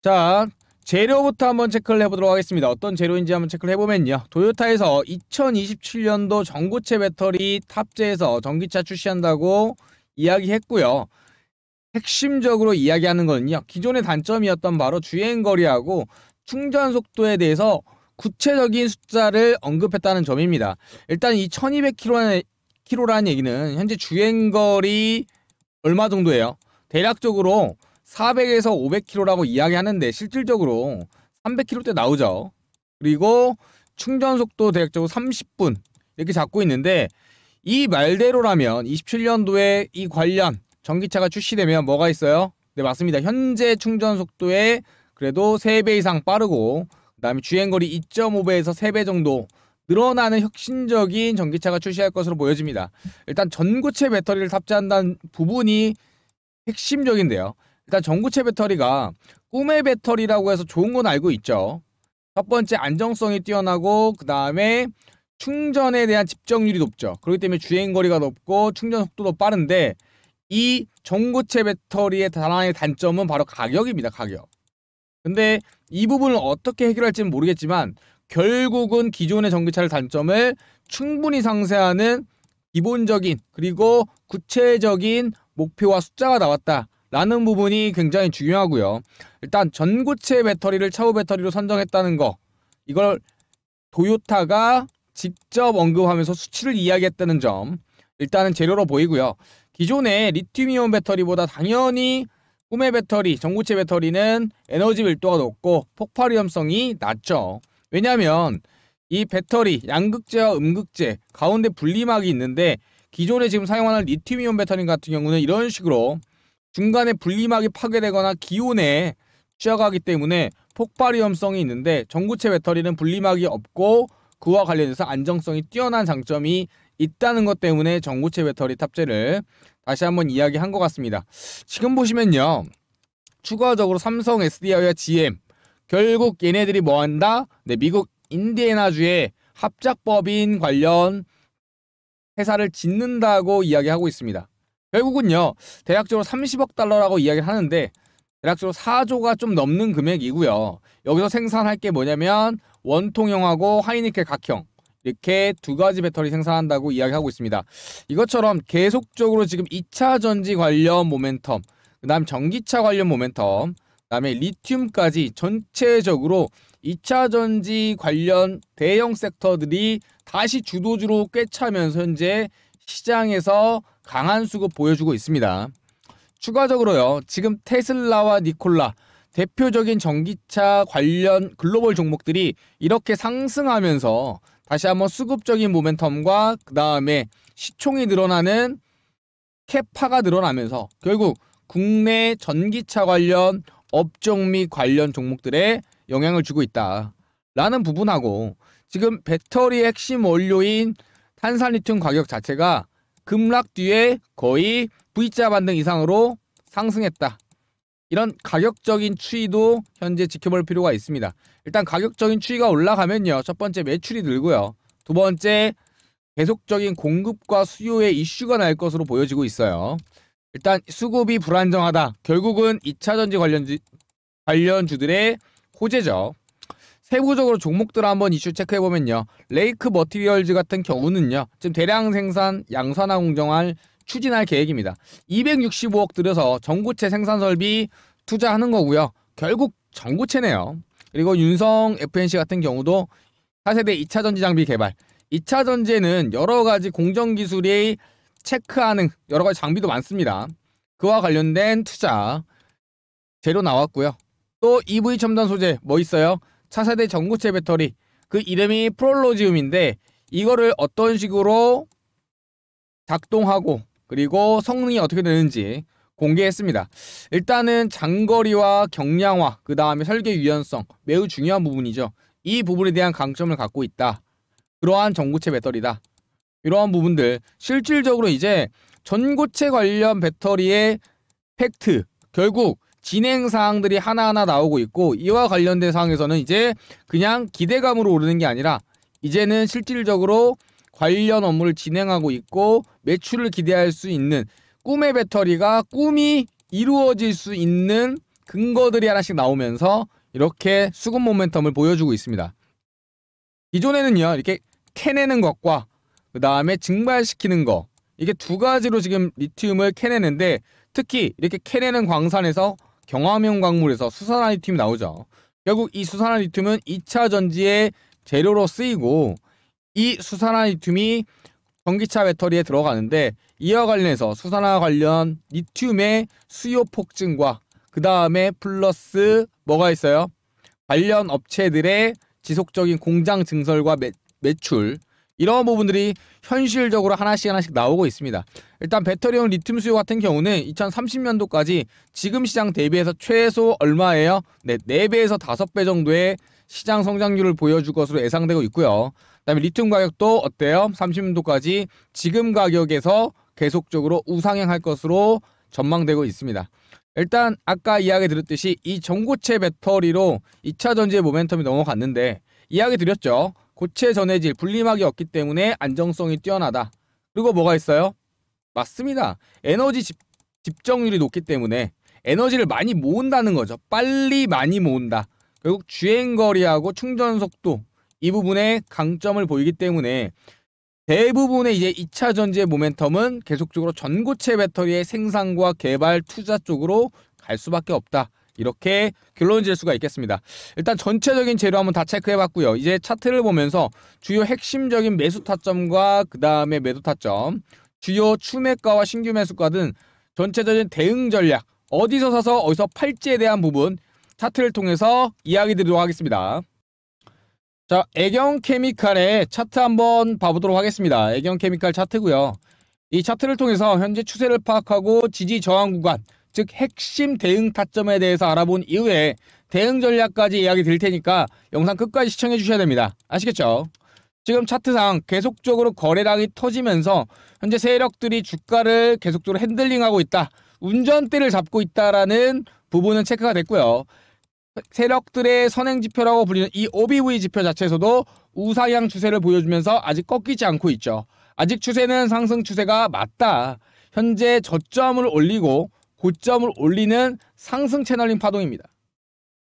자 재료부터 한번 체크를 해보도록 하겠습니다. 어떤 재료인지 한번 체크를 해보면요. 도요타에서 2027년도 전고체 배터리 탑재해서 전기차 출시한다고 이야기했고요. 핵심적으로 이야기하는 거는요. 기존의 단점이었던 바로 주행거리하고 충전 속도에 대해서 구체적인 숫자를 언급했다는 점입니다. 일단 이 1200km라는 얘기는 현재 주행거리 얼마 정도예요? 대략적으로 400에서 500km라고 이야기하는데 실질적으로 300km대 나오죠. 그리고 충전 속도 대략적으로 30분 이렇게 잡고 있는데 이 말대로라면 27년도에 이 관련 전기차가 출시되면 뭐가 있어요? 네 맞습니다. 현재 충전 속도에 그래도 3배 이상 빠르고 그다음에 주행거리 2.5배에서 3배 정도 늘어나는 혁신적인 전기차가 출시할 것으로 보여집니다. 일단 전고체 배터리를 탑재한다는 부분이 핵심적인데요. 일단 전구체 배터리가 꿈의 배터리라고 해서 좋은 건 알고 있죠. 첫 번째 안정성이 뛰어나고 그 다음에 충전에 대한 집정률이 높죠. 그렇기 때문에 주행 거리가 높고 충전 속도도 빠른데 이전구체 배터리의 하의 단점은 바로 가격입니다. 가격. 근데 이 부분을 어떻게 해결할지는 모르겠지만 결국은 기존의 전기차를 단점을 충분히 상쇄하는 기본적인 그리고 구체적인 목표와 숫자가 나왔다. 라는 부분이 굉장히 중요하고요. 일단 전고체 배터리를 차후 배터리로 선정했다는 거 이걸 도요타가 직접 언급하면서 수치를 이야기했다는 점 일단은 재료로 보이고요. 기존의 리튬이온 배터리보다 당연히 꿈의 배터리, 전고체 배터리는 에너지 밀도가 높고 폭발 위험성이 낮죠. 왜냐하면 이 배터리 양극재와 음극재 가운데 분리막이 있는데 기존에 지금 사용하는 리튬이온 배터리 같은 경우는 이런 식으로 중간에 분리막이 파괴되거나 기온에 취약하기 때문에 폭발 위험성이 있는데 전구체 배터리는 분리막이 없고 그와 관련해서 안정성이 뛰어난 장점이 있다는 것 때문에 전구체 배터리 탑재를 다시 한번 이야기한 것 같습니다. 지금 보시면요. 추가적으로 삼성, SDI와 GM 결국 얘네들이 뭐 한다? 네, 미국 인디애나주의 합작법인 관련 회사를 짓는다고 이야기하고 있습니다. 결국은요 대략적으로 30억 달러라고 이야기를 하는데 대략적으로 4조가 좀 넘는 금액이고요 여기서 생산할 게 뭐냐면 원통형하고 하이니켈 각형 이렇게 두 가지 배터리 생산한다고 이야기하고 있습니다 이것처럼 계속적으로 지금 2차 전지 관련 모멘텀 그 다음 전기차 관련 모멘텀 그 다음에 리튬까지 전체적으로 2차 전지 관련 대형 섹터들이 다시 주도주로 꿰차면서 현재 시장에서 강한 수급 보여주고 있습니다. 추가적으로요, 지금 테슬라와 니콜라, 대표적인 전기차 관련 글로벌 종목들이 이렇게 상승하면서 다시 한번 수급적인 모멘텀과 그 다음에 시총이 늘어나는 캐파가 늘어나면서 결국 국내 전기차 관련 업종 및 관련 종목들에 영향을 주고 있다. 라는 부분하고 지금 배터리 핵심 원료인 탄산리튬 가격 자체가 급락 뒤에 거의 V자 반등 이상으로 상승했다. 이런 가격적인 추이도 현재 지켜볼 필요가 있습니다. 일단 가격적인 추이가 올라가면요. 첫 번째 매출이 늘고요. 두 번째 계속적인 공급과 수요의 이슈가 날 것으로 보여지고 있어요. 일단 수급이 불안정하다. 결국은 2차전지 관련 관련주들의 호재죠. 세부적으로 종목들 을 한번 이슈 체크해 보면요. 레이크 머티리얼즈 같은 경우는요. 지금 대량 생산 양산화 공정을 추진할 계획입니다. 265억 들여서 전구체 생산 설비 투자하는 거고요. 결국 전구체네요 그리고 윤성 FNC 같은 경우도 4세대 2차 전지 장비 개발. 2차 전지에는 여러 가지 공정 기술이 체크하는 여러 가지 장비도 많습니다. 그와 관련된 투자 재료 나왔고요. 또 EV 첨단 소재 뭐 있어요? 차세대 전구체 배터리 그 이름이 프롤로지움인데 이거를 어떤 식으로 작동하고 그리고 성능이 어떻게 되는지 공개했습니다. 일단은 장거리와 경량화, 그 다음에 설계 유연성 매우 중요한 부분이죠. 이 부분에 대한 강점을 갖고 있다. 그러한 전구체 배터리다. 이러한 부분들 실질적으로 이제 전구체 관련 배터리의 팩트 결국 진행 사항들이 하나하나 나오고 있고 이와 관련된 사항에서는 이제 그냥 기대감으로 오르는 게 아니라 이제는 실질적으로 관련 업무를 진행하고 있고 매출을 기대할 수 있는 꿈의 배터리가 꿈이 이루어질 수 있는 근거들이 하나씩 나오면서 이렇게 수급 모멘텀을 보여주고 있습니다. 기존에는요 이렇게 캐내는 것과 그 다음에 증발시키는 거 이게 두 가지로 지금 리튬을 캐내는데 특히 이렇게 캐내는 광산에서 경화명 광물에서 수산화니팀이 나오죠. 결국 이수산화니팀은 2차 전지의 재료로 쓰이고 이수산화니팀이 전기차 배터리에 들어가는데 이와 관련해서 수산화 관련 니튬의 수요 폭증과 그 다음에 플러스 뭐가 있어요? 관련 업체들의 지속적인 공장 증설과 매, 매출 이런 부분들이 현실적으로 하나씩 하나씩 나오고 있습니다. 일단 배터리용 리튬 수요 같은 경우는 2030년도까지 지금 시장 대비해서 최소 얼마예요? 네, 4배에서 5배 정도의 시장 성장률을 보여줄 것으로 예상되고 있고요. 그다음에 리튬 가격도 어때요? 30년도까지 지금 가격에서 계속적으로 우상향할 것으로 전망되고 있습니다. 일단 아까 이야기 드렸듯이 이 전고체 배터리로 2차 전지의 모멘텀이 넘어갔는데 이야기 드렸죠. 고체 전해질 분리막이 없기 때문에 안정성이 뛰어나다. 그리고 뭐가 있어요? 맞습니다. 에너지 집, 집정률이 높기 때문에 에너지를 많이 모은다는 거죠. 빨리 많이 모은다. 결국 주행거리하고 충전속도 이 부분에 강점을 보이기 때문에 대부분의 이제 2차 전지의 모멘텀은 계속적으로 전고체 배터리의 생산과 개발 투자 쪽으로 갈 수밖에 없다. 이렇게 결론 지을 수가 있겠습니다. 일단 전체적인 재료 한번 다 체크해 봤고요. 이제 차트를 보면서 주요 핵심적인 매수 타점과 그 다음에 매도 타점, 주요 추매가와 신규 매수가 등 전체적인 대응 전략, 어디서 사서 어디서 팔지에 대한 부분 차트를 통해서 이야기 드리도록 하겠습니다. 자, 애경 케미칼의 차트 한번 봐보도록 하겠습니다. 애경 케미칼 차트고요. 이 차트를 통해서 현재 추세를 파악하고 지지 저항 구간, 즉 핵심 대응 타점에 대해서 알아본 이후에 대응 전략까지 이야기 드릴 테니까 영상 끝까지 시청해 주셔야 됩니다. 아시겠죠? 지금 차트상 계속적으로 거래량이 터지면서 현재 세력들이 주가를 계속적으로 핸들링하고 있다. 운전대를 잡고 있다라는 부분은 체크가 됐고요. 세력들의 선행 지표라고 불리는 이 OBV 지표 자체에서도 우상향 추세를 보여주면서 아직 꺾이지 않고 있죠. 아직 추세는 상승 추세가 맞다. 현재 저점을 올리고 고점을 올리는 상승 채널링 파동입니다.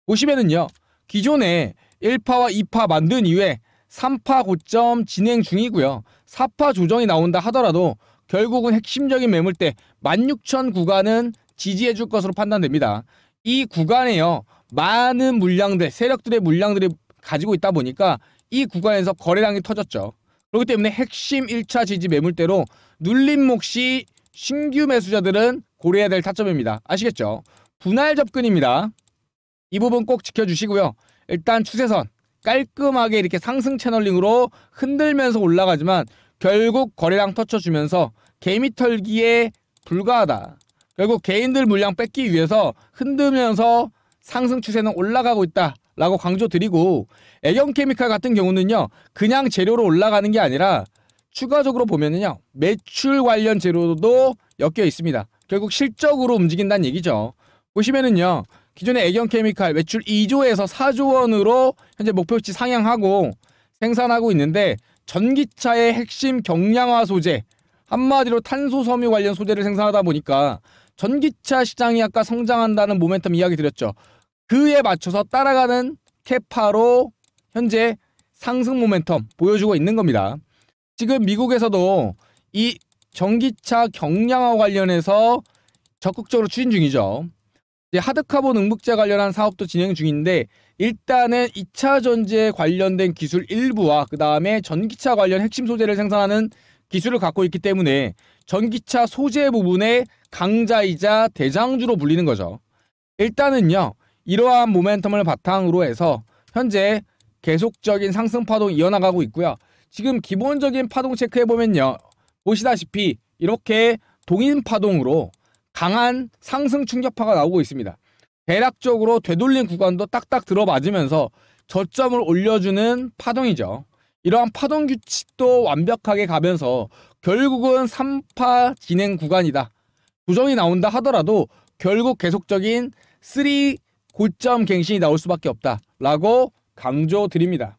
보시면은요. 기존에 1파와 2파 만든 이후에 3파 고점 진행 중이고요. 4파 조정이 나온다 하더라도 결국은 핵심적인 매물대 16,000 구간은 지지해 줄 것으로 판단됩니다. 이 구간에요. 많은 물량들, 세력들의 물량들이 가지고 있다 보니까 이 구간에서 거래량이 터졌죠. 그렇기 때문에 핵심 1차 지지 매물대로 눌림 몫이 신규 매수자들은 고려해야 될 타점입니다. 아시겠죠? 분할 접근입니다. 이 부분 꼭 지켜주시고요. 일단 추세선 깔끔하게 이렇게 상승 채널링으로 흔들면서 올라가지만 결국 거래량 터쳐주면서 개미 털기에 불과하다. 결국 개인들 물량 뺏기 위해서 흔들면서 상승 추세는 올라가고 있다. 라고 강조드리고 애경 케미칼 같은 경우는요 그냥 재료로 올라가는 게 아니라 추가적으로 보면은요 매출 관련 재료도 엮여 있습니다 결국 실적으로 움직인다는 얘기죠. 보시면은요. 기존의 애견 케미칼 매출 2조에서 4조 원으로 현재 목표치 상향하고 생산하고 있는데 전기차의 핵심 경량화 소재 한마디로 탄소 섬유 관련 소재를 생산하다 보니까 전기차 시장이 아까 성장한다는 모멘텀 이야기 드렸죠. 그에 맞춰서 따라가는 케파로 현재 상승 모멘텀 보여주고 있는 겁니다. 지금 미국에서도 이 전기차 경량화 관련해서 적극적으로 추진 중이죠. 하드카본 응급제 관련한 사업도 진행 중인데 일단은 2차 전지에 관련된 기술 일부와 그 다음에 전기차 관련 핵심 소재를 생산하는 기술을 갖고 있기 때문에 전기차 소재 부분의 강자이자 대장주로 불리는 거죠. 일단은요, 이러한 모멘텀을 바탕으로 해서 현재 계속적인 상승 파동 이어나가고 있고요. 지금 기본적인 파동 체크해보면요. 보시다시피 이렇게 동인 파동으로 강한 상승 충격파가 나오고 있습니다. 대략적으로 되돌린 구간도 딱딱 들어맞으면서 저점을 올려주는 파동이죠. 이러한 파동 규칙도 완벽하게 가면서 결국은 3파 진행 구간이다. 조정이 나온다 하더라도 결국 계속적인 3 고점 갱신이 나올 수밖에 없다. 라고 강조드립니다.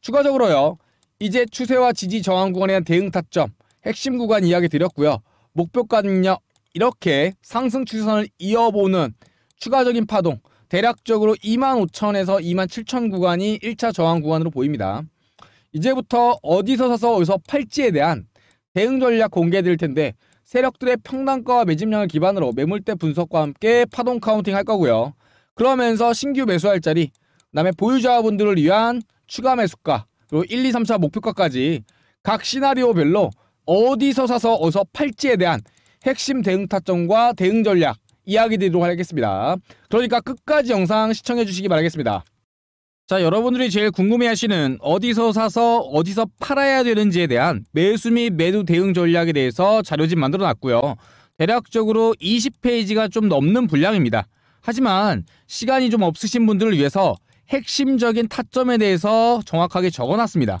추가적으로요. 이제 추세와 지지 저항 구간에 대한 대응 타점 핵심 구간 이야기 드렸고요. 목표가 능력 이렇게 상승 추세선을 이어보는 추가적인 파동 대략적으로 25,000에서 27,000 구간이 1차 저항 구간으로 보입니다. 이제부터 어디서 사서 어디서 팔지에 대한 대응 전략 공개해드릴 텐데 세력들의 평단가와 매집량을 기반으로 매물대 분석과 함께 파동 카운팅 할 거고요. 그러면서 신규 매수할 자리, 그다음에 보유자분들을 위한 추가 매수가, 그리고 1, 2, 3차 목표가까지 각 시나리오별로 어디서 사서 어서 팔지에 대한 핵심 대응 타점과 대응 전략 이야기 드리도록 하겠습니다. 그러니까 끝까지 영상 시청해 주시기 바라겠습니다. 자, 여러분들이 제일 궁금해하시는 어디서 사서 어디서 팔아야 되는지에 대한 매수 및 매도 대응 전략에 대해서 자료집 만들어 놨고요. 대략적으로 20페이지가 좀 넘는 분량입니다. 하지만 시간이 좀 없으신 분들을 위해서 핵심적인 타점에 대해서 정확하게 적어 놨습니다.